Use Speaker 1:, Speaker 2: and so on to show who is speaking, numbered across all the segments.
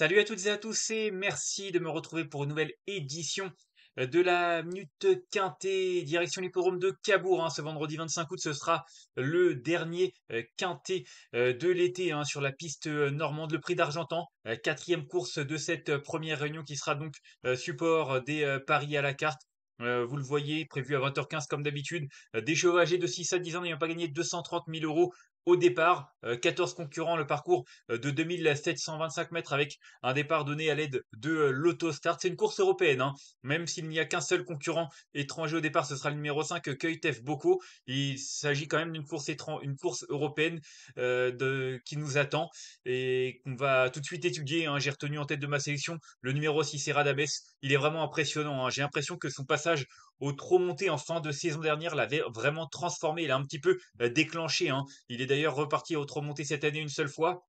Speaker 1: Salut à toutes et à tous et merci de me retrouver pour une nouvelle édition euh, de la Minute Quintet, direction l'hippodrome de Cabourg. Hein. ce vendredi 25 août, ce sera le dernier euh, Quintet euh, de l'été hein, sur la piste normande, le prix d'Argentan. Quatrième course de cette première réunion qui sera donc support des paris à la carte. vous le voyez, prévu à 20h15 comme d'habitude. des chevaux de 6 à 10 ans n'ayant pas gagné 230 000 euros au départ. 14 euh, concurrents le parcours euh, de 2725 mètres avec un départ donné à l'aide de euh, l'autostart. C'est une course européenne, hein. même s'il n'y a qu'un seul concurrent étranger au départ, ce sera le numéro 5, tef Boko. Il s'agit quand même d'une course, une course européenne de, qui nous attend et qu'on va tout de suite étudier. Hein. J'ai retenu en tête de ma sélection le numéro 6, Radabes. Il est vraiment impressionnant. Hein. J'ai l'impression que son passage au trop en fin de saison dernière l'avait vraiment transformé. Il a un petit peu euh, déclenché. Hein. Il est d'ailleurs reparti au trop monté cette année une seule fois.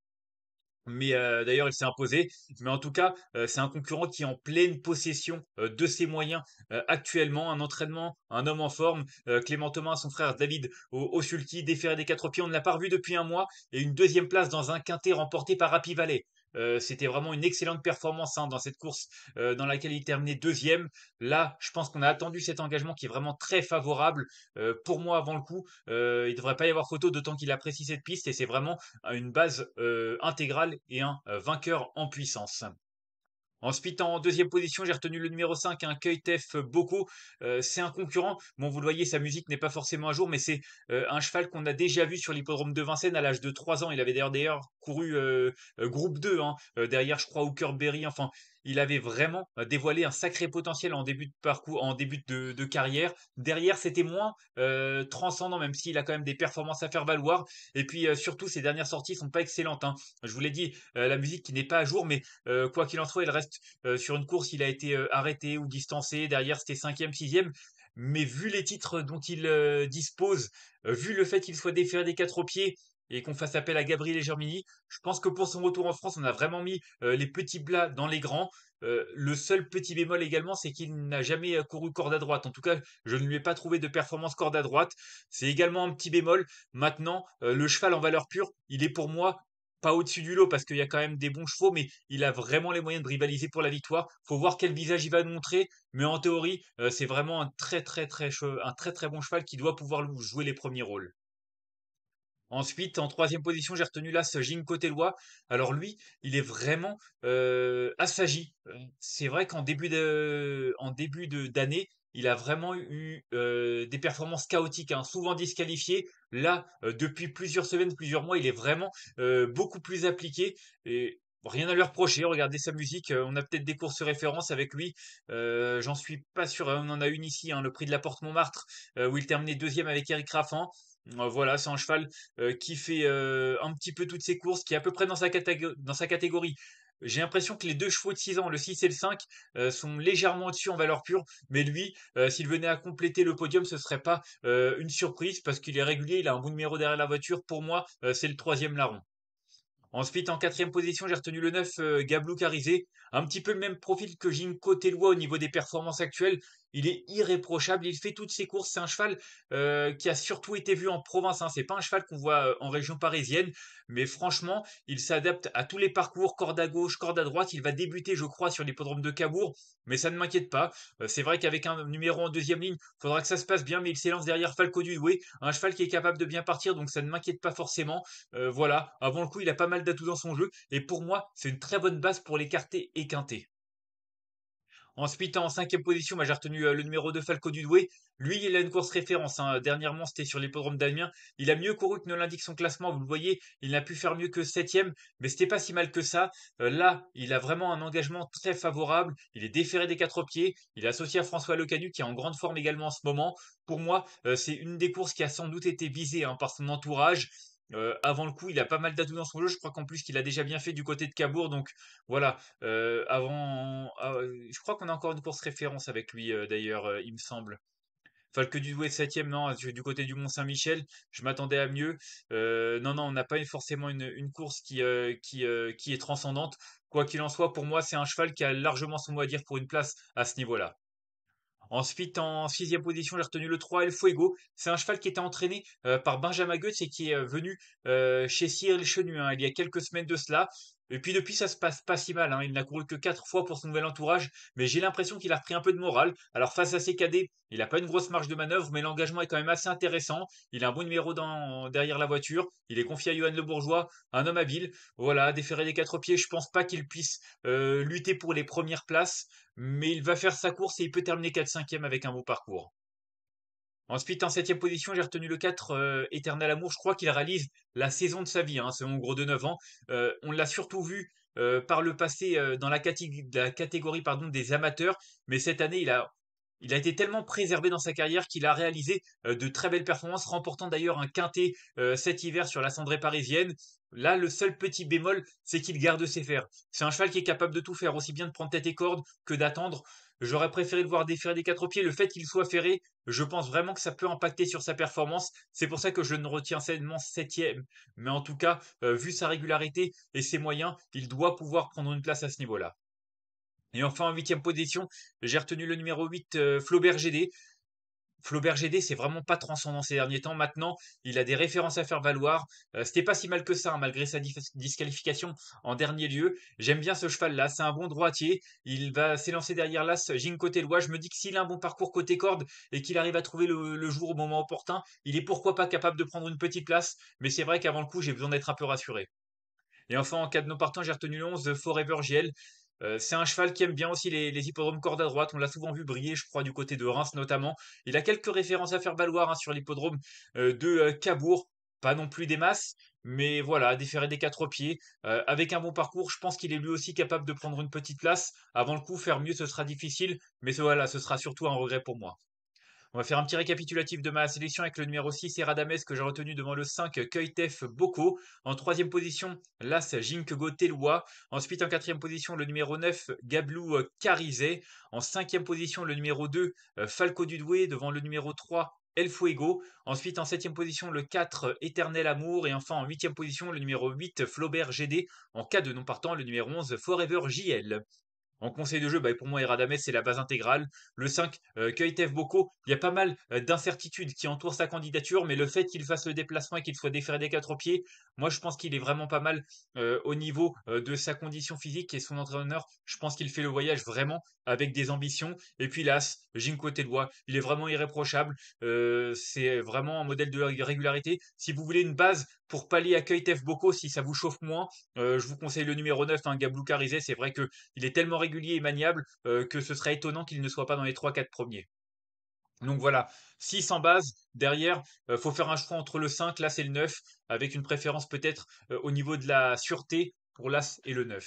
Speaker 1: Mais euh, d'ailleurs, il s'est imposé. Mais en tout cas, euh, c'est un concurrent qui est en pleine possession de ses moyens actuellement. Un entraînement, un homme en forme. Clément Thomas, son frère David Osulki, déféré des quatre pieds, on ne l'a pas revu depuis un mois. Et une deuxième place dans un quintet remporté par Happy Valley. Euh, c'était vraiment une excellente performance hein, dans cette course euh, dans laquelle il terminait deuxième. Là, je pense qu'on a attendu cet engagement qui est vraiment très favorable. Euh, pour moi, avant le coup, il ne devrait pas y avoir photo, d'autant qu'il apprécie cette piste et c'est vraiment une base intégrale et un vainqueur en puissance. Ensuite, en deuxième position, j'ai retenu le numéro 5, un hein, Boko. Euh, c'est un concurrent. Bon, vous le voyez, sa musique n'est pas forcément à jour, mais c'est euh, un cheval qu'on a déjà vu sur l'hippodrome de Vincennes à l'âge de 3 ans. Il avait d'ailleurs couru euh, groupe 2, hein, derrière, je crois, Hooker Berry. Enfin, il avait vraiment euh, dévoilé un sacré potentiel en début de parcours, en début de, carrière. Derrière, c'était moins euh, transcendant, même s'il a quand même des performances à faire valoir. Et puis euh, surtout, ses dernières sorties sont pas excellentes. Hein. Je vous l'ai dit, la musique qui n'est pas à jour, mais quoi qu'il en soit, il reste sur une course. Il a été arrêté ou distancé. Derrière, c'était cinquième, sixième mais vu les titres dont il dispose, vu le fait qu'il soit déféré des quatre pieds, et qu'on fasse appel à Gabriel et Germini. Je pense que pour son retour en France, on a vraiment mis euh, les petits plats dans les grands. Euh, le seul petit bémol également, c'est qu'il n'a jamais euh, couru corde à droite. En tout cas, je ne lui ai pas trouvé de performance corde à droite. C'est également un petit bémol. Maintenant, le cheval en valeur pure, il est pour moi pas au-dessus du lot parce qu'il y a quand même des bons chevaux, mais il a vraiment les moyens de rivaliser pour la victoire. Faut voir quel visage il va nous montrer, mais en théorie, c'est vraiment un très très très un très très bon cheval qui doit pouvoir jouer les premiers rôles. Ensuite, en troisième position, j'ai retenu là ce Jinko Alors lui, il est vraiment euh, assagi. Euh, c'est vrai qu'en début de, en début d'année, il a vraiment eu euh, des performances chaotiques, hein, souvent disqualifiées. Là, euh, depuis plusieurs semaines, plusieurs mois, il est vraiment beaucoup plus appliqué. Et rien à lui reprocher. Regardez sa musique. On a peut-être des courses références avec lui. J'en suis pas sûr. Hein, on en a une ici, hein, le prix de la Porte Montmartre, où il terminait deuxième avec Eric Raffin. Euh, voilà, c'est un cheval euh, qui fait euh, un petit peu toutes ses courses, qui est à peu près dans sa, catégorie. Dans sa catégorie. J'ai l'impression que les deux chevaux de 6 ans, le 6 et le 5, sont légèrement au-dessus en valeur pure. Mais lui, s'il venait à compléter le podium, ce ne serait pas une surprise parce qu'il est régulier, il a un bon numéro derrière la voiture. Pour moi, c'est le troisième larron. Ensuite, en quatrième position, j'ai retenu le 9, Gablou Carizé. Un petit peu le même profil que Jim Lois au niveau des performances actuelles. Il est irréprochable, il fait toutes ses courses. C'est un cheval euh, qui a surtout été vu en province. Hein. C'est pas un cheval qu'on voit euh, en région parisienne, mais franchement, il s'adapte à tous les parcours, corde à gauche, corde à droite. Il va débuter, je crois, sur l'hippodrome de Cabourg, mais ça ne m'inquiète pas. Euh, c'est vrai qu'avec un numéro en deuxième ligne, il faudra que ça se passe bien, mais il s'élance derrière Falco du un cheval qui est capable de bien partir, donc ça ne m'inquiète pas forcément. voilà, avant le coup, il a pas mal d'atouts dans son jeu, et pour moi, c'est une très bonne base pour l'écarter et quinter. Ensuite, en cinquième position, j'ai retenu euh, le numéro 2 Falco Dudoué. Lui, il a une course référence. Hein. Dernièrement, c'était sur l'hippodrome d'Amiens. Il a mieux couru que ne l'indique son classement. Vous le voyez, il n'a pu faire mieux que septième, mais n'était pas si mal que ça. Euh, là, il a vraiment un engagement très favorable. Il est déféré des quatre pieds. Il est associé à François Lecanu, qui est en grande forme également en ce moment. Pour moi, euh, c'est une des courses qui a sans doute été visée hein, par son entourage. Euh, avant le coup, il a pas mal d'atouts dans son jeu. Je crois qu'en plus qu'il a déjà bien fait du côté de Cabourg. Donc voilà, euh, avant, ah, euh, je crois qu'on a encore une course référence avec lui d'ailleurs, il me semble. que du Douai 7 non, du côté du Mont-Saint-Michel, je m'attendais à mieux. non, non, on n'a pas forcément une, course qui, qui est transcendante. Quoi qu'il en soit, pour moi, c'est un cheval qui a largement son mot à dire pour une place à ce niveau-là. Ensuite, en sixième position, j'ai retenu le 3 El Fuego. C'est un cheval qui était entraîné euh, par Benjamin Goetz et qui est euh, venu euh, chez Cyril Chenu hein, il y a quelques semaines de cela. Et puis depuis, ça se passe pas si mal. Hein. Il n'a couru que 4 fois pour son nouvel entourage, mais j'ai l'impression qu'il a repris un peu de morale. Alors face à ses cadets, il n'a pas une grosse marge de manœuvre, mais l'engagement est quand même assez intéressant. Il a un bon numéro derrière la voiture. Il est confié à Johan Le Bourgeois, un homme habile. Voilà, déféré des quatre pieds, je ne pense pas qu'il puisse euh, lutter pour les premières places, mais il va faire sa course et il peut terminer 4-5e avec un beau parcours. Ensuite, en septième position, j'ai retenu le 4, Éternel euh, Amour. Je crois qu'il réalise la saison de sa vie, c'est hein, ce gros de 9 ans. Euh, on l'a surtout vu euh, par le passé dans la, catégorie pardon, des amateurs, mais cette année, il a, il a été tellement préservé dans sa carrière qu'il a réalisé de très belles performances, remportant d'ailleurs un quintet cet hiver sur la cendrée parisienne. Là, le seul petit bémol, c'est qu'il garde ses fers. C'est un cheval qui est capable de tout faire, aussi bien de prendre tête et corde que d'attendre. J'aurais préféré le voir déférer des quatre pieds. Le fait qu'il soit ferré, je pense vraiment que ça peut impacter sur sa performance. C'est pour ça que je ne retiens sainement septième. Mais en tout cas, euh, vu sa régularité et ses moyens, il doit pouvoir prendre une place à ce niveau-là. Et enfin, en huitième position, j'ai retenu le numéro 8, euh, Flaubert GD. Flaubert GD, c'est vraiment pas transcendant ces derniers temps. Maintenant, il a des références à faire valoir. Euh, c'était pas si mal que ça, hein, malgré sa disqualification en dernier lieu. J'aime bien ce cheval-là. C'est un bon droitier. Il va s'élancer derrière l'as côté loi Je me dis que s'il a un bon parcours côté corde et qu'il arrive à trouver le, jour au moment opportun, il est pourquoi pas capable de prendre une petite place. Mais c'est vrai qu'avant le coup, j'ai besoin d'être un peu rassuré. Et enfin, en cas de non partant, j'ai retenu le 11 Forever GL. Euh, c'est un cheval qui aime bien aussi les, hippodromes corde à droite. On l'a souvent vu briller, je crois, du côté de Reims notamment. Il a quelques références à faire valoir hein, sur l'hippodrome euh, de euh, Cabourg. Pas non plus des masses, mais voilà, déférer des quatre pieds. avec un bon parcours, je pense qu'il est lui aussi capable de prendre une petite place. Avant le coup, faire mieux, ce sera difficile, mais voilà, ce sera surtout un regret pour moi. On va faire un petit récapitulatif de ma sélection avec le numéro 6, Eradames, que j'ai retenu devant le 5, Keitef, Boko. En troisième position, l'As Jinkgo, Telwa Ensuite, en quatrième position, le numéro 9, Gablou Karizé. En cinquième position, le numéro 2, euh, Falco Dudoué, devant le numéro 3, El Fuego. Ensuite, en septième position, le 4, Éternel Amour. Et enfin, en huitième position, le numéro 8, Flaubert GD. En cas de non partant, le numéro 11, Forever JL. En conseil de jeu, bah, pour moi, Eradames, c'est la base intégrale. Le 5, euh, Boko, il y a pas mal euh, d'incertitudes qui entourent sa candidature, mais le fait qu'il fasse le déplacement et qu'il soit déféré des quatre pieds, moi, je pense qu'il est vraiment pas mal euh, au niveau euh, de sa condition physique et son entraîneur. Je pense qu'il fait le voyage vraiment avec des ambitions. Et puis, l'As, Jinko Tedwa, il est vraiment irréprochable. c'est vraiment un modèle de régularité. Si vous voulez une base pour pallier à Keitev Boko, si ça vous chauffe moins, je vous conseille le numéro 9, un hein, Gablou C'est vrai qu'il est tellement régulier régulier et maniable euh, que ce serait étonnant qu'il ne soit pas dans les 3-4 premiers. Donc voilà, 6 en base, derrière, il euh, faut faire un choix entre le 5, l'As et le 9, avec une préférence peut-être euh, au niveau de la sûreté pour l'As et le 9.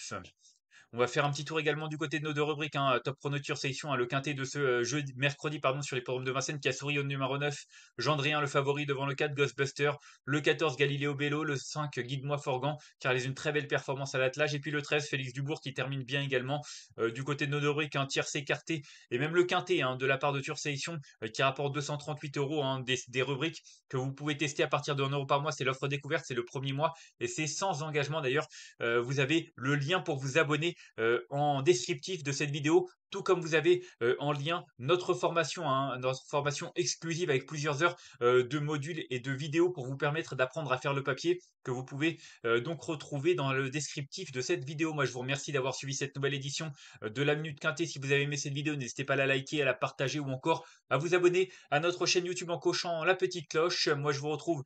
Speaker 1: On va faire un petit tour également du côté de nos deux rubriques, hein. Top Prono Selection, hein, le quintet de ce euh, jeudi, mercredi pardon, sur les forums de Vincennes qui a souri au numéro 9, Gendrien le favori devant le 4, Ghostbuster, le 14, Galileo Bello, le 5, Guide-moi Forgan, qui réalisé une très belle performance à l'attelage, et puis le 13, Félix Dubourg qui termine bien également euh, du côté de nos deux rubriques, un tiers écarté, et même le quintet hein, de la part de Tour Selection euh, qui rapporte 238 euros des, rubriques que vous pouvez tester à partir de 1 euro par mois, c'est l'offre découverte, c'est le premier mois, et c'est sans engagement d'ailleurs, vous avez le lien pour vous abonner euh, en descriptif de cette vidéo, tout comme vous avez euh, en lien notre formation, hein, notre formation exclusive avec plusieurs heures euh, de modules et de vidéos pour vous permettre d'apprendre à faire le papier que vous pouvez donc retrouver dans le descriptif de cette vidéo. Moi, je vous remercie d'avoir suivi cette nouvelle édition de la Minute Quintée. Si vous avez aimé cette vidéo, n'hésitez pas à la liker, à la partager ou encore à vous abonner à notre chaîne YouTube en cochant la petite cloche. Moi, je vous retrouve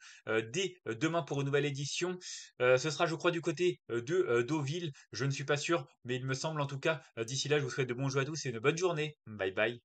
Speaker 1: dès demain pour une nouvelle édition. ce sera, je crois, du côté de Deauville. Je ne suis pas sûr, mais il me semble en tout cas, euh, d'ici là, je vous souhaite de bons jeux à tous et une bonne journée. Bye bye.